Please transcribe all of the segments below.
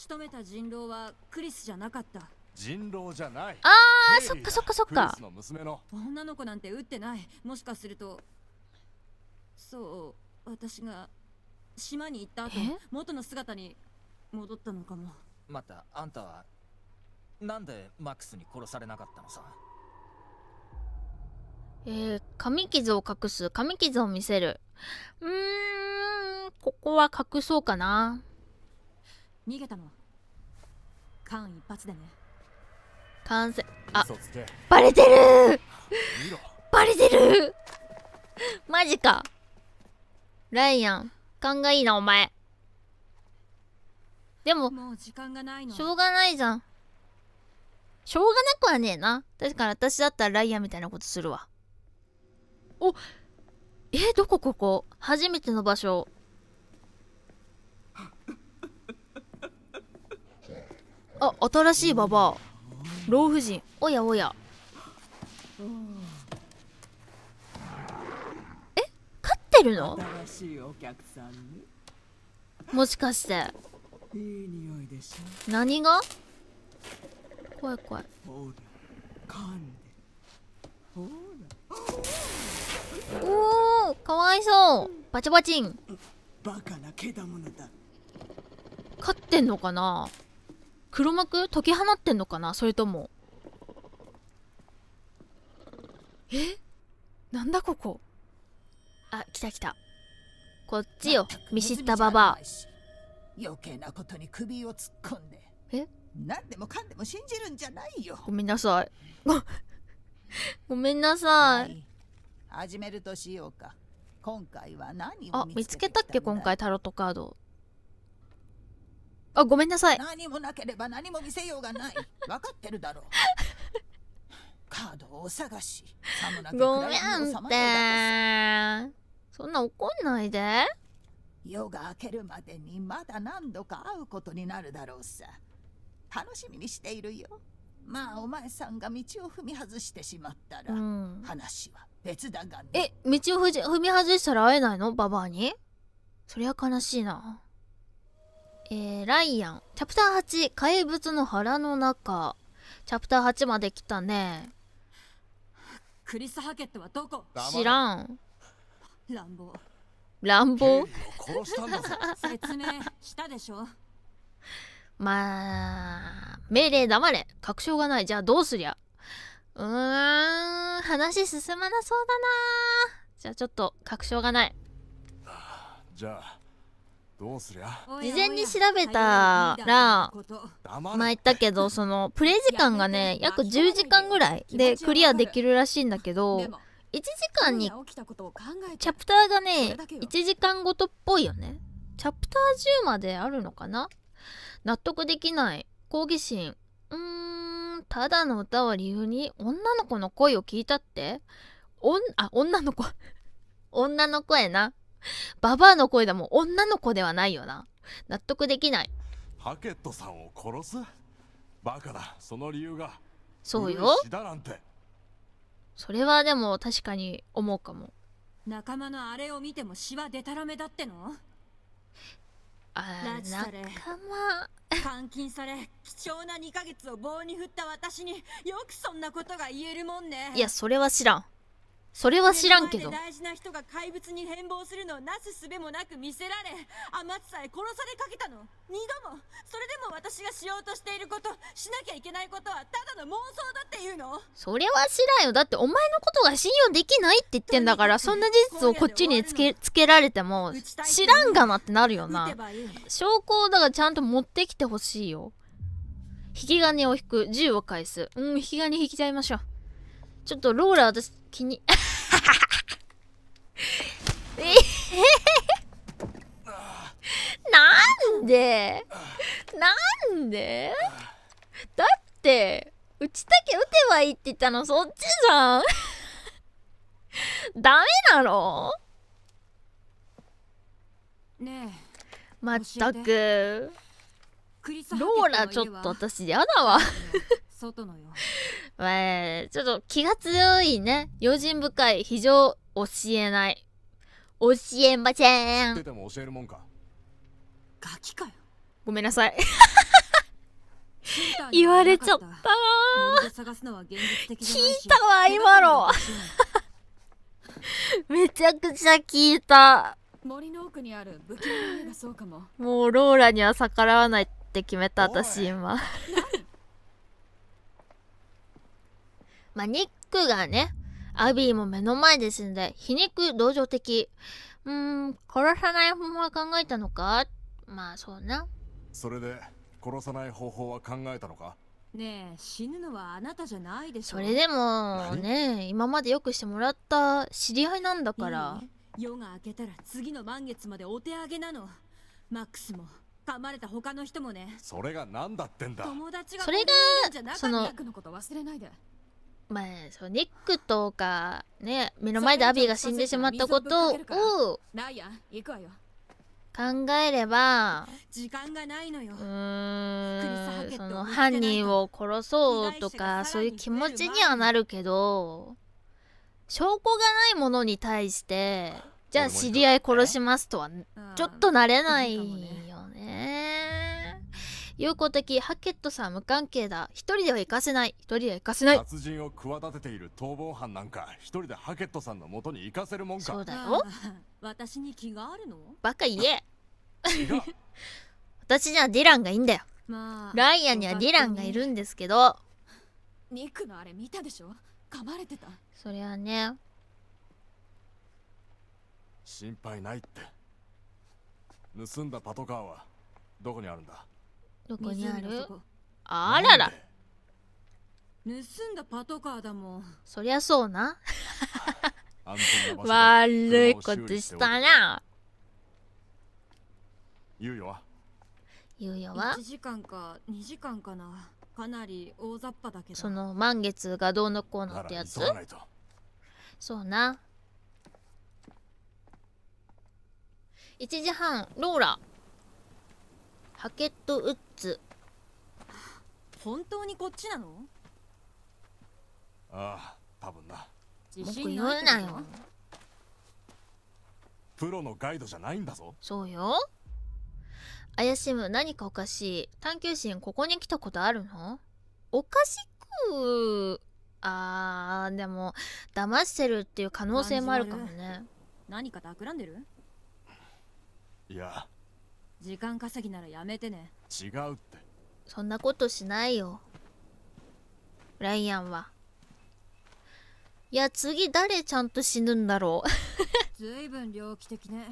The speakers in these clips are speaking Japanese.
仕留めた人狼はクリスじゃなかった人狼じゃないあーそっかそっかそっかのの娘女の子なんて打ってないもしかするとそう私が島に行った後元の姿に戻ったのかもまたあんたはなんでマックスに殺されなかったのさえー、髪傷を隠す髪傷を見せるうーんここは隠そうかな逃げたの間一発でね完成あバレてるバレてるマジかライアン勘がいいなお前でもしょうがないじゃんしょうがなくはねえな確かに私だったらライアンみたいなことするわおえどこここ初めての場所あ新しいババア老婦人おやおやえ飼ってるのもしかして何が怖い怖いおおかわいそうバチバチン飼ってんのかな黒幕解き放ってんのかなそれともえなんだここあ来た来たこっちよ見知ったババア余計なことに首を突っ込んでえ何でもかんでも信じるんじゃないよごめんなさい ごめんなさい始めるとしようか今回は何をあ見つけたっけ今回タロットカードあごめんなさい何もなければ何も見せようがない分かってるだろうカードを探しさもなくごめんってそんな怒んないで夜が明けるまでにまだ何度か会うことになるだろうさ楽しみにしているよまあお前さんが道を踏み外してしまったら、うん、話は別だがねえ道を踏み外したら会えないのババアにそりゃ悲しいなえー、ライアン。チャプター8、怪物の腹の中。チャプター8まで来たね。クリス・ハケットはどこ知らん。乱暴。乱暴 説明したでしょまあ、命令黙れ。確証がない。じゃあどうすりゃ。うーん、話進まなそうだなじゃあちょっと確証がない。じゃあどうすりゃ事前に調べたら前言ったけどそのプレイ時間がね約10時間ぐらいでクリアできるらしいんだけど1時間にチャプターがね1時間ごとっぽいよねチャプター10まであるのかな納得できない好奇心うーんただの歌は理由に女の子の声を聞いたっておあ女の子 女の声な ババアの声だもん女の子ではないよな納得できないハケットさんを殺すバカだその理由がそうよそれはでも確かに思うかも仲間のあれを見てもシワデタラメだってのあ仲間監禁され貴重な2ヶ月を棒に振った私によくそんなことが言えるもんねいやそれは知らんそれは知らんけど大事な人が怪物に変貌するのをなすすべもなく見せられ天津さえ殺されかけたの二度もそれでも私がしようとしていることしなきゃいけないことはただの妄想だっていうのそれは知らんよだってお前のことが信用できないって言ってんだからそんな事実をこっちにつけつけられても知らんがなってなるよな証拠をだからちゃんと持ってきてほしいよ引き金を引く銃を返すうん引き金引きちゃいましょうちょっとローラー私気にえなんでなんでだって打ちだけ打てばいいって言ったのそっちじゃんダメなのねえまったく。ローラちょっと私やだわえー、ちょっと気が強いね。用心深い、非常教えない。教えません。てても教えるもんか。ガキかよ。ごめんなさい。言われちゃった聞いたわ、今の。めちゃくちゃ聞いた。森の奥にある武器がそうかも。もうローラには逆らわないって。って決めた私今 まあニックがねアビーも目の前ですんで皮肉同情的うーん殺さない方法は考えたのかまあそうなそれで殺さない方法は考えたのかねえ死ぬのはあなたじゃないでしょそれでもね今までよくしてもらった知り合いなんだから、いい夜が明けたら次の満月までお手上げなのマックスも噛まれた他の人もねそれが何だってんだ友達がそれがそのまあそうニックとかね目の前でアビーが死んでしまったことを考えれば時間がないのようんその犯人を殺そうとかそういう気持ちにはなるけど証拠がないものに対してじゃあ知り合い殺しますとはちょっとなれないね有効的ハケットさん無関係だ一人では行かせない一人では行かせない殺人を企てている逃亡犯なんか一人でハケットさんの元に行かせるもんかそうだよ 私に気があるのバカ言え 私にはディランがいいんだよ、まあ、ライアンにはディランがいるんですけどニックのあれ見たでしょ噛まれてたそりゃね心配ないって盗んだパトカーはどこにあるんだどこにあるあらら盗んだパトカーだもんそりゃそうな 悪いことしたな猶予は猶予は1時間か2時間かなかなり大雑把だけどその満月がどうのこうのってやつそうな1時半ローラハケットウッズ本当にこっちなのああ多分な自信言うなよプロのガイドじゃないんだぞそうよ怪しむ何かおかしい探求心ここに来たことあるのおかしくあーでも騙してるっていう可能性もあるかもね何か企んでるいや時間稼ぎならやめてね違うってそんなことしないよライアンはいや次誰ちゃんと死ぬんだろうずいぶん猟奇的ね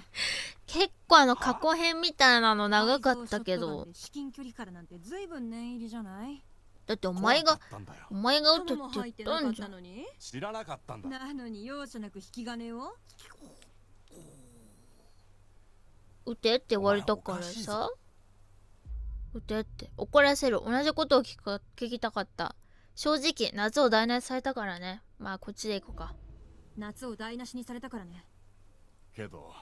結構あの過去編みたいなの長かったけど至近距離からなんてずいぶん念入りじゃないだってお前がお前が撃ったって言ったんじゃ知らなかったんだなのに容赦なく引き金を撃てって言われたからさ撃てって怒らせる同じことを聞か聞きたかった正直夏を台無しされたからねまあこっちで行こうか夏を台無しにされたからねけど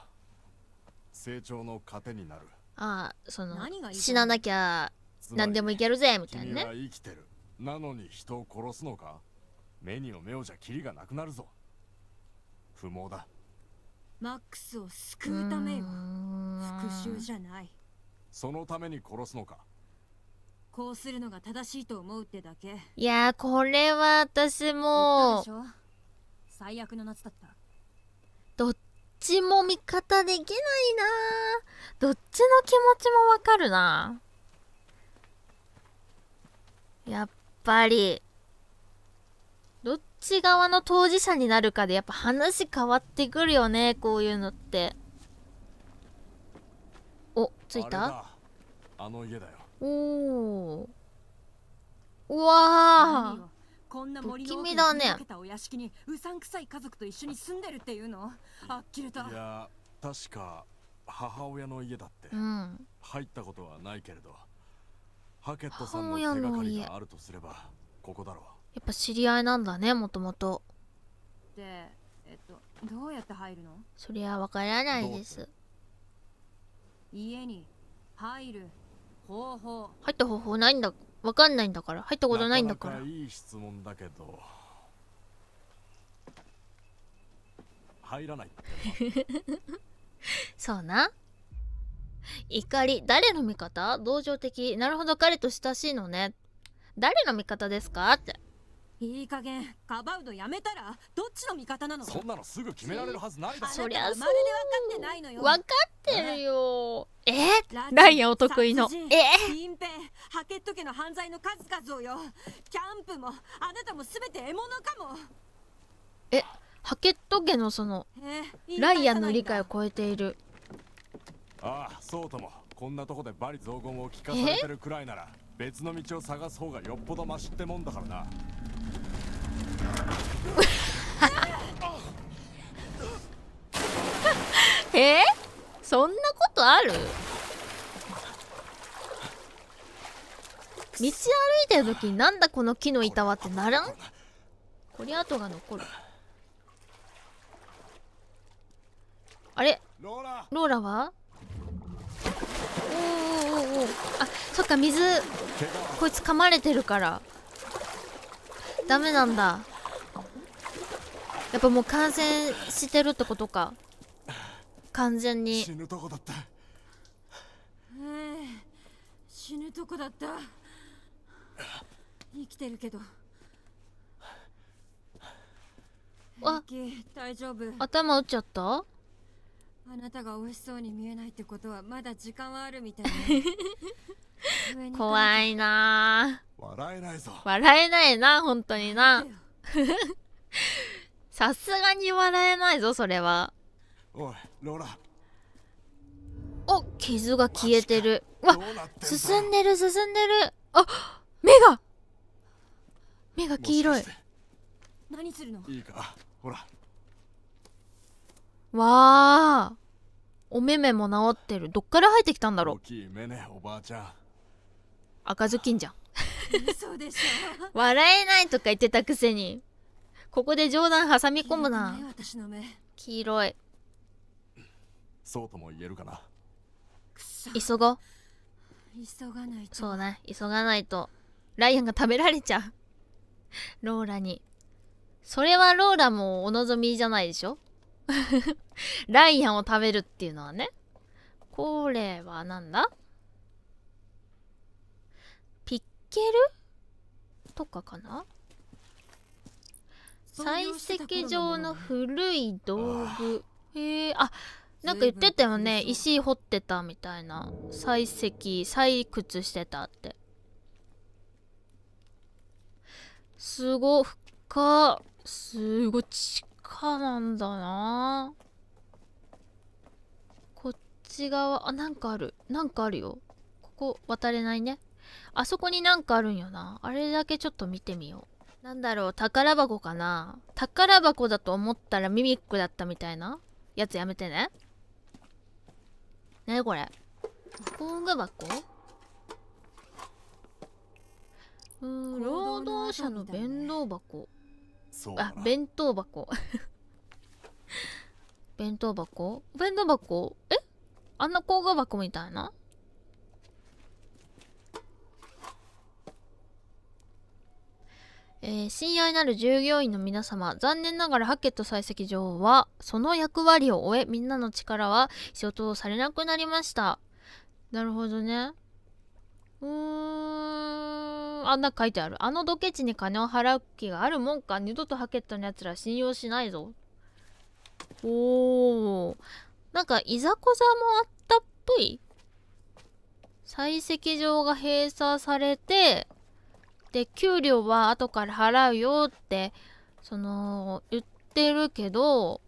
成長の糧になるああその死ななきゃ何でもいけるぜみたいなね生きてるなのに人を殺すのか目にも目をじゃキリがなくなるぞ不毛だマックスを救うためよ復讐じゃないそのために殺すのかこうするのが正しいと思うってだけいやこれは私も最悪の夏だったどっちも味方できないなどっちの気持ちもわかるなやっぱりどっち側の当事者になるかでやっぱ話変わってくるよねこういうのってお着いたあの家だよおおうわあこんな森の奥に受けたお屋敷にうさんくさい家族と一緒に住んでるっていうのあっきれたいや確か母親の家だって、うん、入ったことはないけれどハケットさんの手がかりがあるとすればここだろうやっぱ知り合いなんだねもともとでえっとどうやって入るのそりゃわからないです家に入る方法入った方法ないんだわかんないんだから入ったことないんだからいい質問だけど入らない そうな怒り誰の味方同情的なるほど彼と親しいのね誰の味方ですかっていい加減かばうのやめたらどっちの味方なのそんなのすぐ決められるはずないだそりゃそうまるで分かってないのよ分かってるよえー、ライアンお得意のえ隠蔽ハケット家の犯罪の数々をよキャンプもあなたも全て獲物かもえハケット家のその、えライアンの理解を超えているああそうともこんなとこでバリ雑言を聞かされてるくらいなら別の道を探す方がよっぽどマシってもんだからな えー、そんなことある道歩いてる時になんだこの木の板はってならんこりゃ跡が残るあれローラはおーおーおおあそっか水こいつ噛まれてるからダメなんだやっぱもう感染してるってことか完全に死ぬとこだったえ死ぬとこだった生きてるけどあ大丈夫頭打っちゃったあなたが美味しそうに見えないってことはまだ時間はあるみたい 怖いな笑えないぞ笑えないな本当になさすがに笑えないぞそれはおいロラお傷が消えてるわ進んでる進んでるあ目が目が黄色い何するのいいかほらわあお目目も治ってるどっから生えてきたんだろう大きい目ねおばあちゃん赤ずきんじゃんでしょ笑えないとか言ってたくせにここで冗談挟み込むな黄色いそうとも言えるかな急ご急がないとそうね急がないとライアンが食べられちゃうローラにそれはローラもお望みじゃないでしょ ライアンを食べるっていうのはねこれはなんだけるとかかな採石場の古い道具へえあなんか言ってたよね石掘ってたみたいな採石採掘してたってすご深すごい地下なんだなこっち側あなんかあるなんかあるよここ渡れないねあそこになんかあるんよな。あれだけちょっと見てみよう。なんだろう、宝箱かな宝箱だと思ったらミミックだったみたいなやつやめてね。なにこれ工具箱うん、労働者の弁当箱。あ、弁当箱。弁当箱弁当箱えあんな工具箱みたいなえー、親愛なる従業員の皆様、残念ながらハケット採石場は、その役割を終え、みんなの力は仕事をされなくなりました。なるほどね。うーん、あんな書いてある。あのドケチに金を払う気があるもんか。二度とハケットのやつら信用しないぞ。おー。なんか、いざこざもあったっぽい採石場が閉鎖されて、で給料は後から払うよってその言ってるけど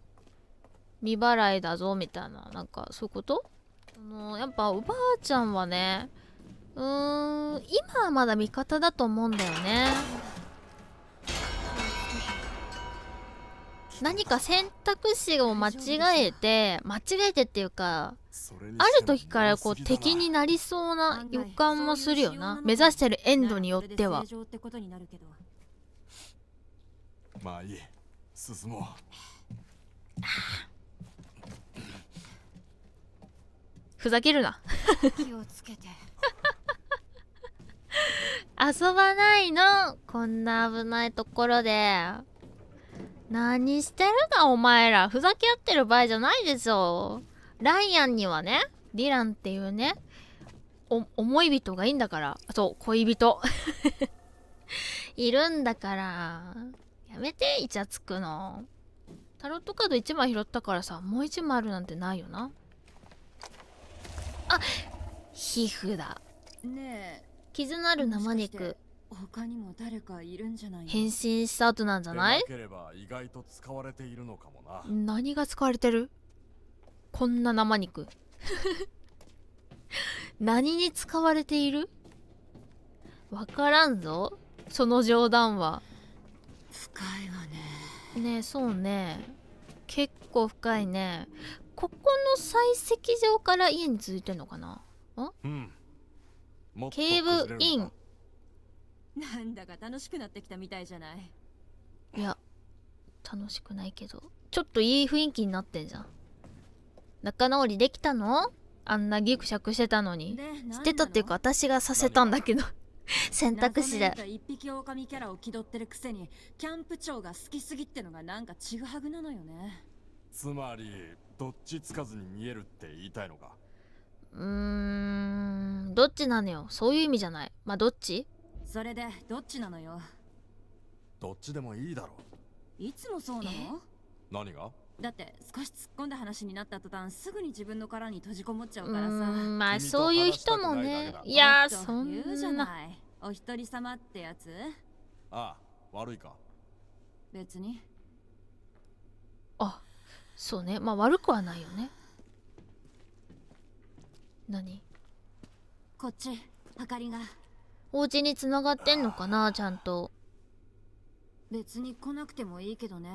未払いだぞみたいななんかそういうことそのやっぱおばあちゃんはねうーん今はまだ味方だと思うんだよね何か選択肢を間違えて間違えてっていうかある時からこう敵になりそうな予感もするよな目指してるエンドによってはまあいい進もうふざけるな気をつけて 遊ばないのこんな危ないところで何してるだお前らふざけ合ってる場合じゃないでしょライアンにはね、ディランっていうね、お、思い人がいいんだから。そう、恋人。いるんだから。やめて、イチャつくの。タロットカード1枚拾ったからさ、もう1枚あるなんてないよな。あ皮膚だ。ねえ。傷のある生肉。他にも誰かいるんじゃない変身した後なんじゃないな意外と使われているのかもな何が使われてるこんな生肉 何に使われているわからんぞその冗談は深いわねねえそうね結構深いねここの採石場から家に続いてんのかなうんケーブインなんだか楽しくなってきたみたいじゃないいや楽しくないけどちょっといい雰囲気になってんじゃん仲直りできたのあんなギクシャクしてたのに捨てたっていうか私がさせたんだけど 選択肢で一匹狼キャラを気取ってるくせにキャンプ長が好きすぎってのがなんかちぐはぐなのよねつまりどっちつかずに見えるって言いたいのかうーんどっちなのよそういう意味じゃないまあどっちそれでどっちなのよどっちでもいいだろいつもそうなの何がだって少し突っ込んだ話になった途端すぐに自分の殻に閉じこもっちゃうからさまあそういう人もねいやそん言うじゃないお一人様ってやつああ悪いか別にあそうねまあ悪くはないよね何こっち明かりがお家に繋がってんのかなちゃんと別に来なくてもいいけどね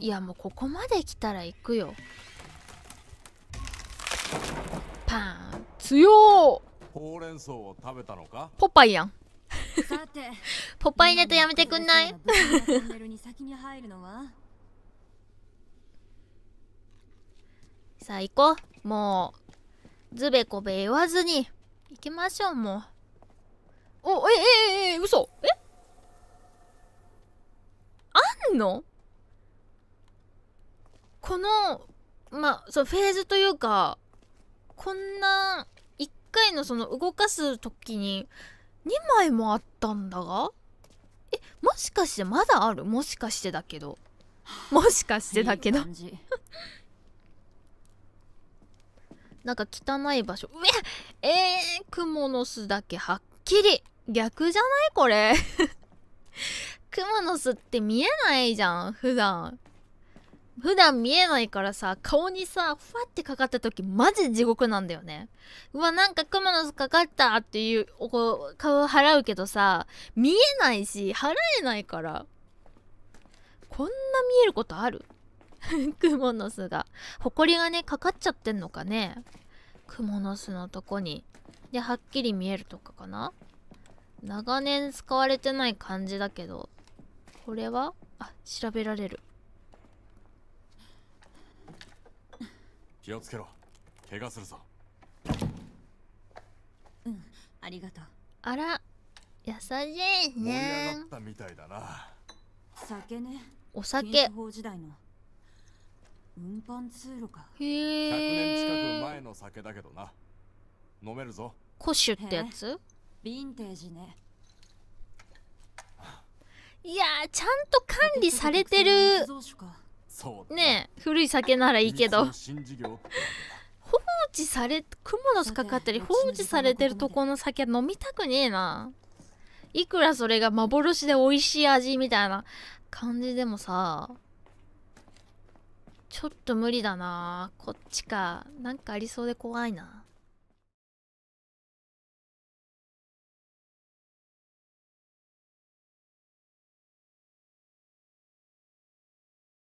いやもうここまで来たら行くよパン強ほうれん草を食べたのかポパイやんさて ポパイネタやめてくんない先に入 さあ行こうもうずべこべ言わずに行きましょうもうおええええ嘘えあんのこの、まあ、そのフェーズというか、こんな、一回のその動かす時に、2枚もあったんだがえ、もしかしてまだあるもしかしてだけど。もしかしてだけど なんか汚い場所。うええー、クの巣だけはっきり。逆じゃないこれ雲 の巣って見えないじゃん、普段。普段見えないからさ、顔にさ、ふわってかかった時、マジ地獄なんだよね。うわ、なんかクモの巣かかったっていう、こう、顔払うけどさ、見えないし、払えないから。こんな見えることあるクモ の巣が。ほこりがね、かかっちゃってんのかね。クモの巣のとこに。で、はっきり見えるとかかな長年使われてない感じだけど。これはあ、調べられる。気をつけろ怪我するぞうんありがとうあら優しいね盛ったみたいだな酒ねお酒法時代の運搬通路かへえ100年近く前の酒だけどな飲めるぞ古酒ってやつヴィンテージねいやちゃんと管理されてるねえ古い酒ならいいけど放置され蜘蛛の巣かかったり放置されてるとこの酒飲みたくねえないくらそれが幻で美味しい味みたいな感じでもさちょっと無理だなこっちかなんかありそうで怖いな